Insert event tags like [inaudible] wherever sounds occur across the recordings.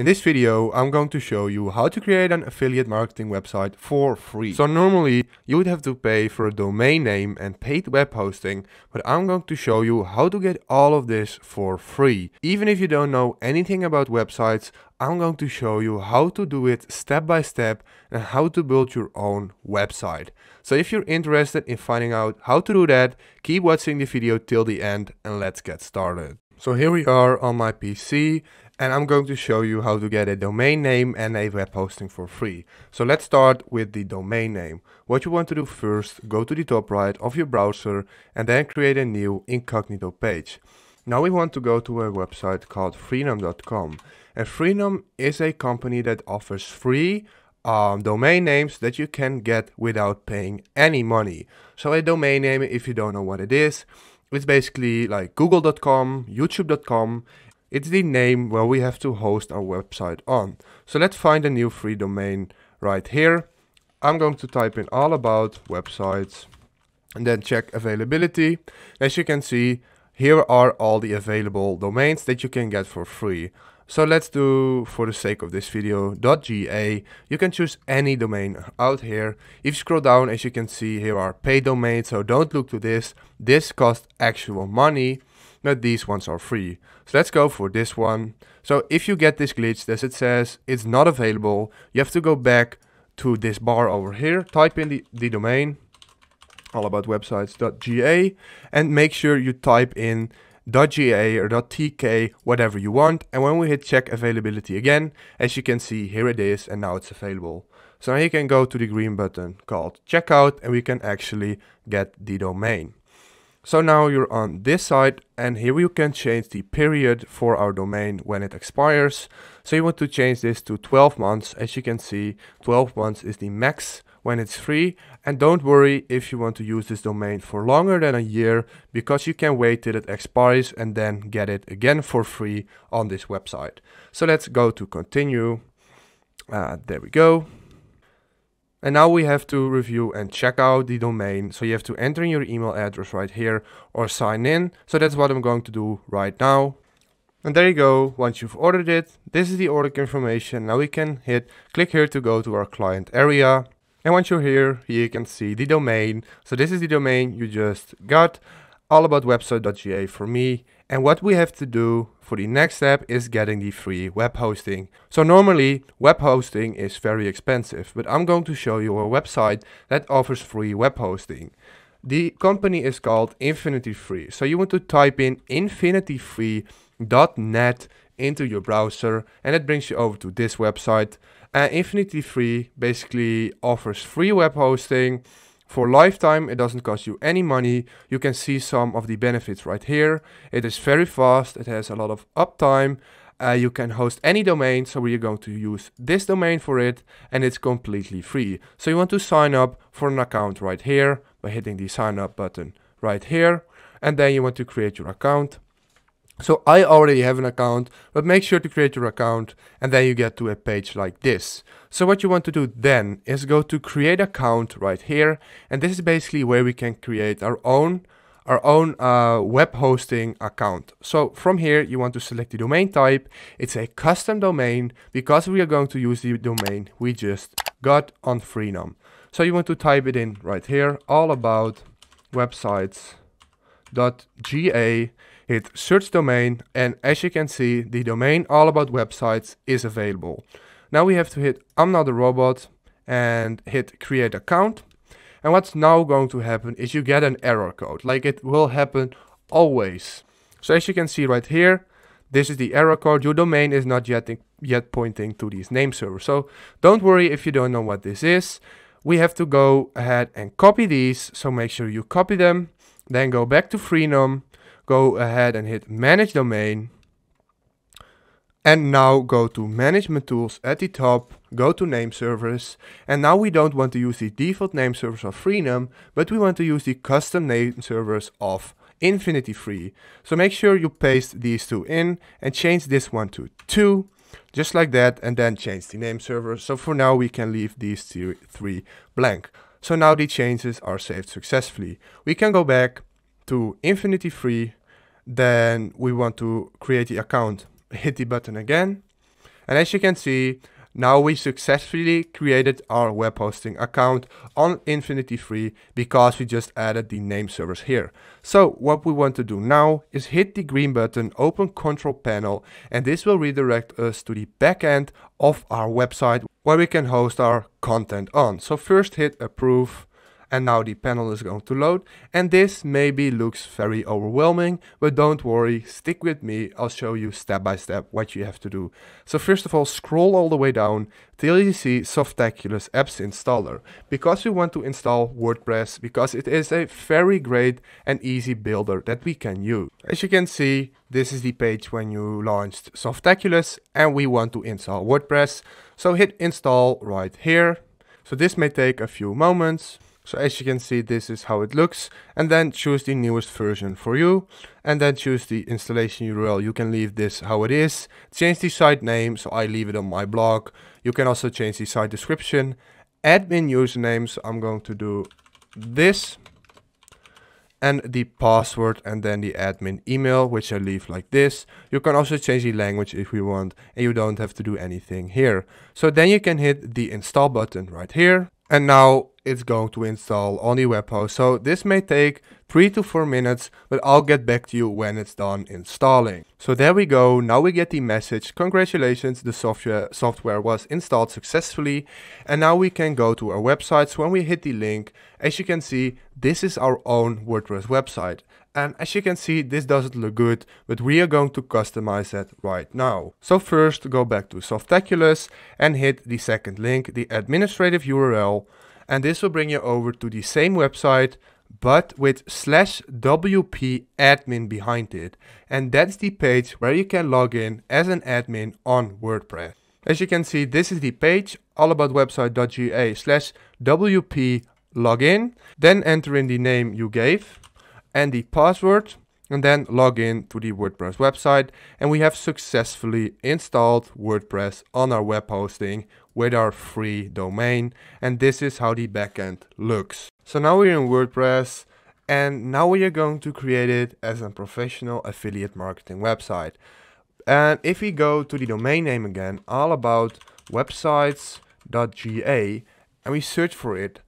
In this video, I'm going to show you how to create an affiliate marketing website for free. So normally you would have to pay for a domain name and paid web hosting, but I'm going to show you how to get all of this for free. Even if you don't know anything about websites, I'm going to show you how to do it step by step and how to build your own website. So if you're interested in finding out how to do that, keep watching the video till the end and let's get started. So here we are on my PC and I'm going to show you how to get a domain name and a web hosting for free. So let's start with the domain name. What you want to do first, go to the top right of your browser and then create a new incognito page. Now we want to go to a website called freenum.com and freenum is a company that offers free um, domain names that you can get without paying any money. So a domain name, if you don't know what it is, it's basically like google.com, youtube.com, it's the name where we have to host our website on. So let's find a new free domain right here. I'm going to type in all about websites and then check availability. As you can see, here are all the available domains that you can get for free. So let's do, for the sake of this video, .ga. You can choose any domain out here. If you scroll down, as you can see, here are paid domains, so don't look to this. This costs actual money but these ones are free. So let's go for this one. So if you get this glitch, as it says, it's not available. You have to go back to this bar over here, type in the, the domain, allaboutwebsites.ga, and make sure you type in .ga or .tk, whatever you want. And when we hit check availability again, as you can see, here it is, and now it's available. So now you can go to the green button called checkout, and we can actually get the domain. So now you're on this side and here you can change the period for our domain when it expires. So you want to change this to 12 months. As you can see, 12 months is the max when it's free. And don't worry if you want to use this domain for longer than a year because you can wait till it expires and then get it again for free on this website. So let's go to continue. Uh, there we go. And now we have to review and check out the domain. So you have to enter in your email address right here or sign in. So that's what I'm going to do right now. And there you go. Once you've ordered it, this is the order information. Now we can hit click here to go to our client area. And once you're here, you can see the domain. So this is the domain you just got, All about website.ga for me. And what we have to do for the next step is getting the free web hosting. So normally web hosting is very expensive, but I'm going to show you a website that offers free web hosting. The company is called Infinity Free. So you want to type in infinityfree.net into your browser and it brings you over to this website. Uh, Infinity Free basically offers free web hosting for lifetime, it doesn't cost you any money. You can see some of the benefits right here. It is very fast. It has a lot of uptime. Uh, you can host any domain. So we are going to use this domain for it and it's completely free. So you want to sign up for an account right here by hitting the sign up button right here. And then you want to create your account. So I already have an account, but make sure to create your account and then you get to a page like this. So what you want to do then is go to create account right here. And this is basically where we can create our own our own uh, web hosting account. So from here, you want to select the domain type. It's a custom domain because we are going to use the domain we just got on Freenom. So you want to type it in right here, all about websites.ga hit search domain and as you can see the domain all about websites is available. Now we have to hit I'm not a robot and hit create account and what's now going to happen is you get an error code like it will happen always. So as you can see right here this is the error code. Your domain is not yet, yet pointing to these name servers. So don't worry if you don't know what this is. We have to go ahead and copy these. So make sure you copy them. Then go back to Freenom go ahead and hit manage domain. And now go to management tools at the top, go to name servers. And now we don't want to use the default name servers of Freenum, but we want to use the custom name servers of Infinity Free. So make sure you paste these two in and change this one to 2, just like that, and then change the name server. So for now we can leave these two, three blank. So now the changes are saved successfully. We can go back to Infinity Free then we want to create the account. Hit the button again. And as you can see, now we successfully created our web hosting account on Infinity Free because we just added the name servers here. So what we want to do now is hit the green button, open control panel, and this will redirect us to the backend of our website where we can host our content on. So first hit approve and now the panel is going to load and this maybe looks very overwhelming but don't worry stick with me I'll show you step by step what you have to do. So first of all scroll all the way down till you see Softaculous apps installer because we want to install WordPress because it is a very great and easy builder that we can use. As you can see this is the page when you launched Softaculous and we want to install WordPress so hit install right here. So this may take a few moments. So as you can see, this is how it looks. And then choose the newest version for you. And then choose the installation URL. You can leave this how it is. Change the site name, so I leave it on my blog. You can also change the site description. Admin usernames, I'm going to do this. And the password and then the admin email, which I leave like this. You can also change the language if you want and you don't have to do anything here. So then you can hit the install button right here. And now it's going to install on the web host. So this may take 3 to 4 minutes, but I'll get back to you when it's done installing. So there we go, now we get the message, congratulations, the software, software was installed successfully. And now we can go to our websites. So when we hit the link, as you can see, this is our own WordPress website. And as you can see, this doesn't look good, but we are going to customize that right now. So first go back to Softaculous and hit the second link, the administrative URL and this will bring you over to the same website but with slash wp admin behind it and that's the page where you can log in as an admin on WordPress. As you can see this is the page allaboutwebsite.ga slash wp login then enter in the name you gave and the password and then log in to the WordPress website and we have successfully installed WordPress on our web hosting with our free domain and this is how the backend looks. So now we're in WordPress and now we are going to create it as a professional affiliate marketing website. And if we go to the domain name again, all about websites.ga and we search for it,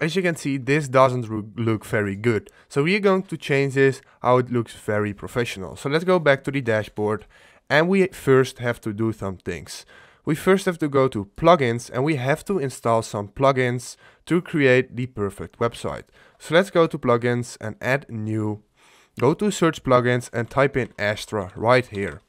as you can see, this doesn't look very good. So we are going to change this how it looks very professional. So let's go back to the dashboard and we first have to do some things we first have to go to plugins and we have to install some plugins to create the perfect website. So let's go to plugins and add new. Go to search plugins and type in Astra right here.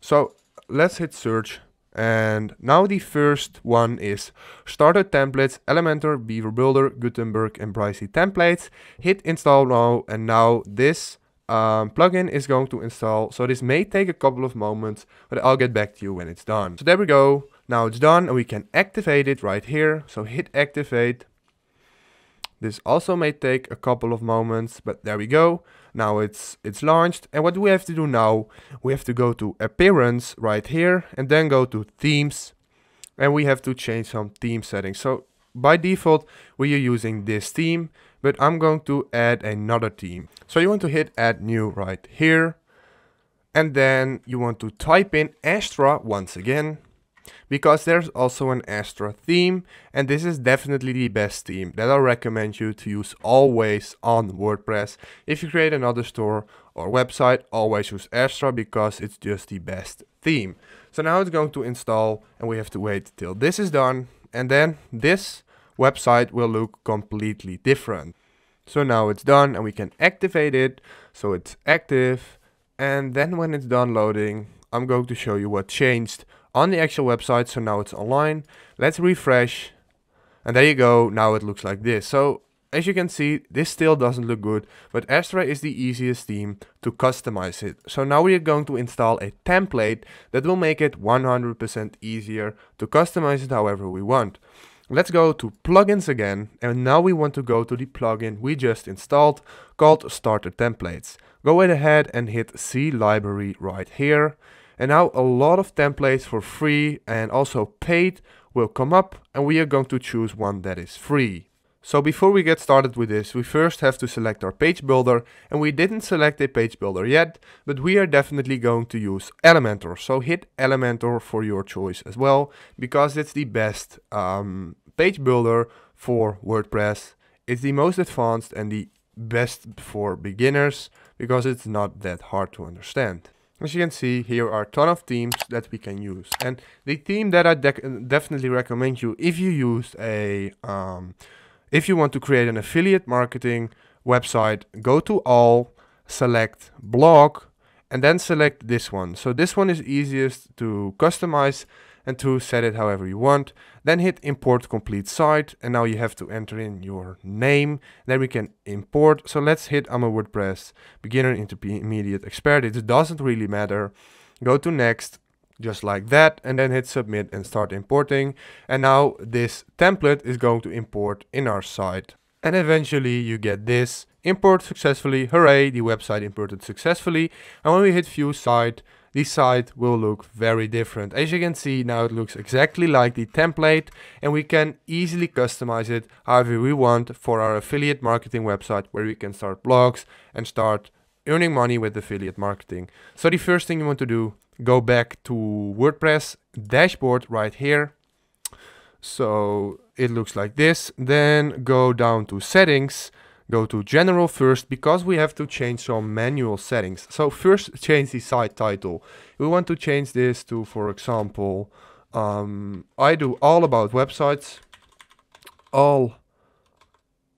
So let's hit search and now the first one is starter templates, Elementor, Beaver Builder, Gutenberg and Pricey templates. Hit install now and now this um, plugin is going to install. So this may take a couple of moments, but I'll get back to you when it's done. So there we go. Now it's done and we can activate it right here. So hit activate. This also may take a couple of moments, but there we go. Now it's it's launched. And what do we have to do now? We have to go to appearance right here and then go to themes. And we have to change some theme settings. So by default, we are using this theme, but I'm going to add another theme. So you want to hit add new right here. And then you want to type in Astra once again, because there's also an Astra theme. And this is definitely the best theme that I recommend you to use always on WordPress. If you create another store or website, always use Astra because it's just the best theme. So now it's going to install and we have to wait till this is done. And then this website will look completely different. So now it's done and we can activate it. So it's active. And then when it's done loading, I'm going to show you what changed on the actual website. So now it's online. Let's refresh. And there you go. Now it looks like this. So as you can see, this still doesn't look good, but Astra is the easiest theme to customize it. So now we are going to install a template that will make it 100% easier to customize it however we want. Let's go to plugins again and now we want to go to the plugin we just installed called starter templates. Go ahead and hit see library right here and now a lot of templates for free and also paid will come up and we are going to choose one that is free. So before we get started with this, we first have to select our page builder and we didn't select a page builder yet, but we are definitely going to use Elementor. So hit Elementor for your choice as well, because it's the best um, page builder for WordPress. It's the most advanced and the best for beginners because it's not that hard to understand. As you can see, here are a ton of themes that we can use. And the theme that I de definitely recommend you if you use a um, if you want to create an affiliate marketing website, go to all, select blog, and then select this one. So this one is easiest to customize and to set it however you want. Then hit import complete site and now you have to enter in your name. Then we can import. So let's hit I'm a WordPress beginner intermediate expert. It doesn't really matter. Go to next just like that and then hit submit and start importing. And now this template is going to import in our site. And eventually you get this import successfully. Hooray, the website imported successfully. And when we hit view site, the site will look very different. As you can see now it looks exactly like the template and we can easily customize it however we want for our affiliate marketing website where we can start blogs and start earning money with affiliate marketing. So the first thing you want to do, go back to WordPress dashboard right here. So it looks like this. Then go down to settings, go to general first because we have to change some manual settings. So first [laughs] change the site title. We want to change this to, for example, um, I do all about websites, all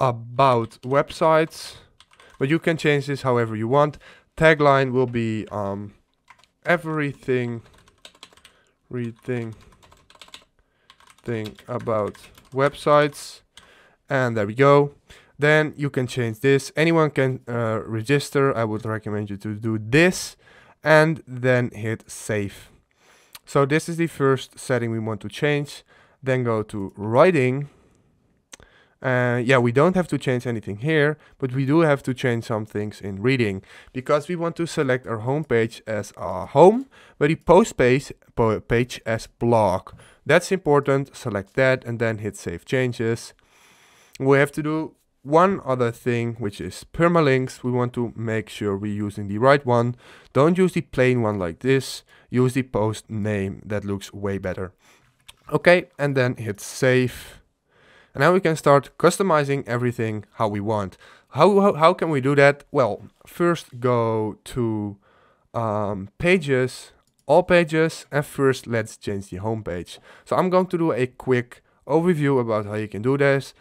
about websites. But you can change this however you want. Tagline will be um, everything, read thing, thing about websites. And there we go. Then you can change this. Anyone can uh, register. I would recommend you to do this and then hit save. So this is the first setting we want to change. Then go to writing uh, yeah, we don't have to change anything here, but we do have to change some things in reading because we want to select our home page as our home, but the post page, po page as blog. That's important. Select that and then hit save changes. We have to do one other thing, which is permalinks. We want to make sure we're using the right one. Don't use the plain one like this. Use the post name. That looks way better. Okay, and then hit save and now we can start customizing everything how we want. How, how, how can we do that? Well, first go to um, pages, all pages, and first let's change the home page. So I'm going to do a quick overview about how you can do this,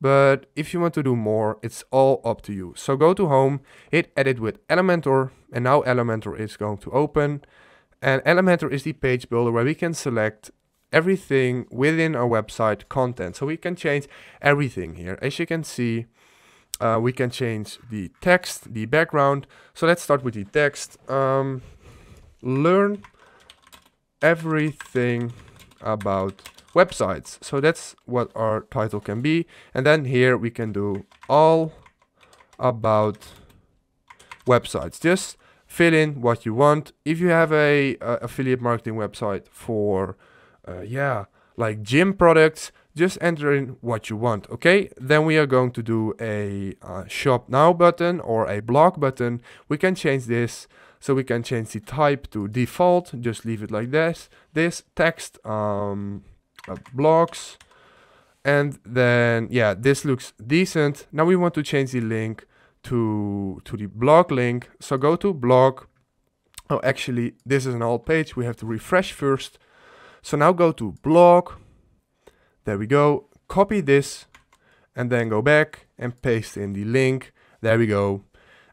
but if you want to do more, it's all up to you. So go to home, hit edit with Elementor, and now Elementor is going to open. And Elementor is the page builder where we can select everything within our website content. So we can change everything here. As you can see, uh, we can change the text, the background. So let's start with the text. Um, learn everything about websites. So that's what our title can be. And then here we can do all about websites. Just fill in what you want. If you have a, a affiliate marketing website for uh, yeah, like gym products, just enter in what you want, okay? Then we are going to do a uh, shop now button or a blog button. We can change this. So we can change the type to default, just leave it like this. This text, um, uh, and then, yeah, this looks decent. Now we want to change the link to, to the blog link. So go to blog. Oh, actually, this is an old page. We have to refresh first. So now go to blog. There we go. Copy this and then go back and paste in the link. There we go.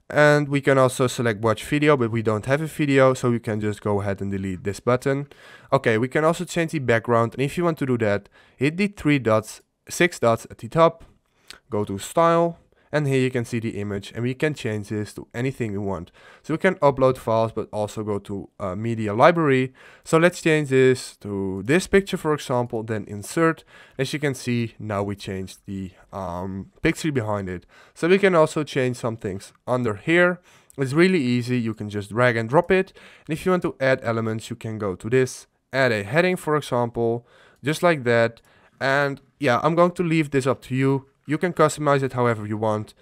And we can also select watch video, but we don't have a video, so we can just go ahead and delete this button. Okay, we can also change the background. And if you want to do that, hit the three dots, six dots at the top, go to style, and here you can see the image and we can change this to anything we want. So we can upload files, but also go to uh, media library. So let's change this to this picture, for example, then insert. As you can see, now we changed the um, picture behind it. So we can also change some things under here. It's really easy. You can just drag and drop it. And if you want to add elements, you can go to this, add a heading, for example, just like that. And yeah, I'm going to leave this up to you. You can customize it however you want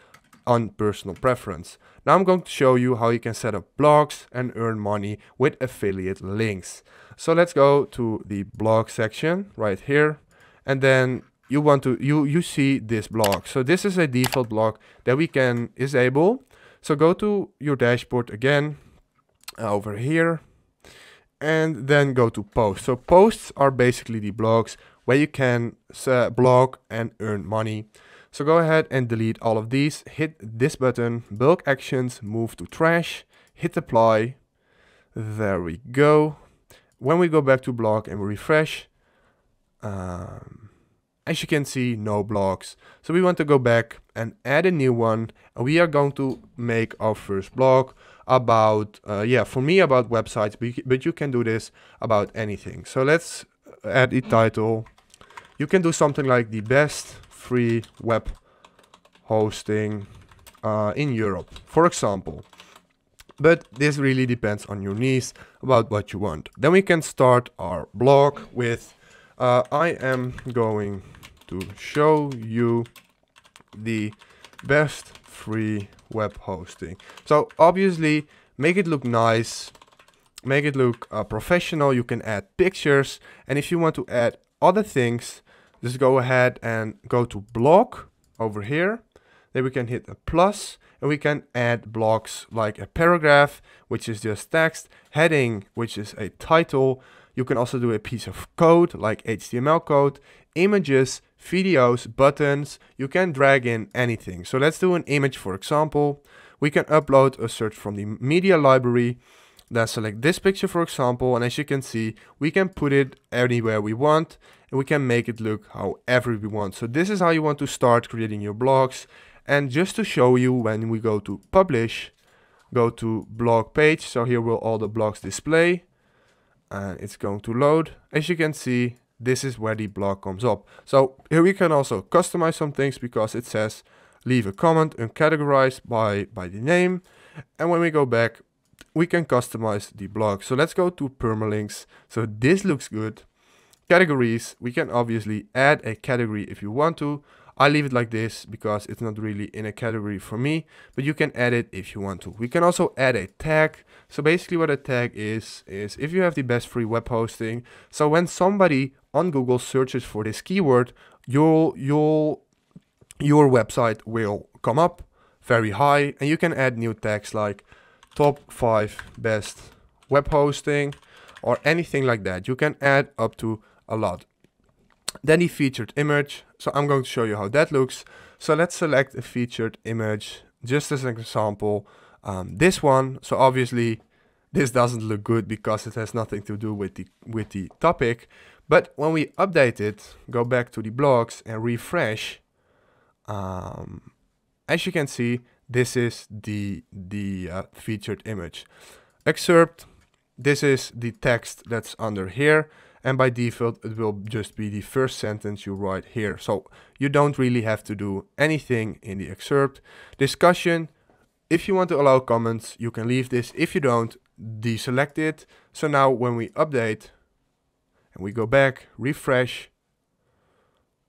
on personal preference. Now I'm going to show you how you can set up blogs and earn money with affiliate links. So let's go to the blog section right here and then you want to you you see this blog. So this is a default blog that we can disable. So go to your dashboard again uh, over here and then go to posts. So posts are basically the blogs where you can uh, blog and earn money. So go ahead and delete all of these, hit this button, bulk actions, move to trash, hit apply, there we go. When we go back to block and we refresh, um, as you can see, no blocks. So we want to go back and add a new one. And we are going to make our first block about, uh, yeah, for me about websites, but you can do this about anything. So let's uh, add the title. You can do something like the best free web hosting uh, in Europe, for example. But this really depends on your needs about what you want. Then we can start our blog with uh, I am going to show you the best free web hosting. So obviously make it look nice, make it look uh, professional. You can add pictures. And if you want to add other things, just go ahead and go to block over here. Then we can hit a plus and we can add blocks like a paragraph, which is just text, heading, which is a title. You can also do a piece of code like HTML code, images, videos, buttons. You can drag in anything. So let's do an image, for example. We can upload a search from the media library then select this picture for example and as you can see we can put it anywhere we want and we can make it look however we want so this is how you want to start creating your blogs and just to show you when we go to publish go to blog page so here will all the blogs display and it's going to load as you can see this is where the blog comes up so here we can also customize some things because it says leave a comment uncategorized by by the name and when we go back we can customize the block. So let's go to permalinks. So this looks good. Categories, we can obviously add a category if you want to. I leave it like this because it's not really in a category for me, but you can add it if you want to. We can also add a tag. So basically what a tag is, is if you have the best free web hosting, so when somebody on Google searches for this keyword, your your your website will come up very high and you can add new tags like top five best web hosting or anything like that. You can add up to a lot. Then the featured image. So I'm going to show you how that looks. So let's select a featured image just as an example. Um, this one, so obviously this doesn't look good because it has nothing to do with the, with the topic. But when we update it, go back to the blogs and refresh, um, as you can see, this is the, the uh, featured image. Excerpt, this is the text that's under here and by default it will just be the first sentence you write here. So you don't really have to do anything in the excerpt. Discussion, if you want to allow comments, you can leave this. If you don't, deselect it. So now when we update and we go back, refresh,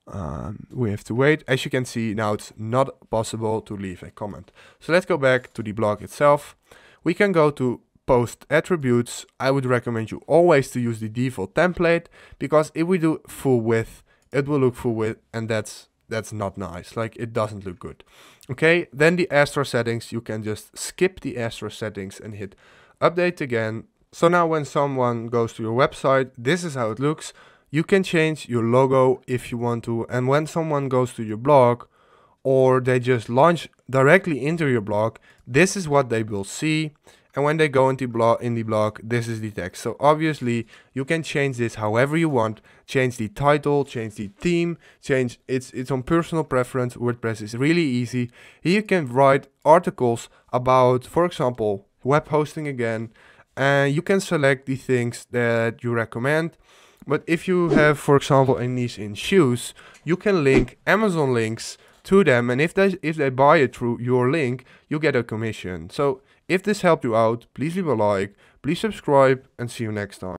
um, we have to wait. As you can see, now it's not possible to leave a comment. So let's go back to the blog itself. We can go to post attributes. I would recommend you always to use the default template because if we do full width, it will look full width and that's that's not nice. Like it doesn't look good. Okay, then the Astro settings, you can just skip the Astro settings and hit update again. So now when someone goes to your website, this is how it looks. You can change your logo if you want to and when someone goes to your blog or they just launch directly into your blog, this is what they will see and when they go into blog in the blog this is the text so obviously you can change this however you want change the title change the theme change it's it's on personal preference wordpress is really easy here you can write articles about for example web hosting again and you can select the things that you recommend but if you have, for example, a niche in shoes, you can link Amazon links to them. And if they, if they buy it through your link, you get a commission. So if this helped you out, please leave a like, please subscribe and see you next time.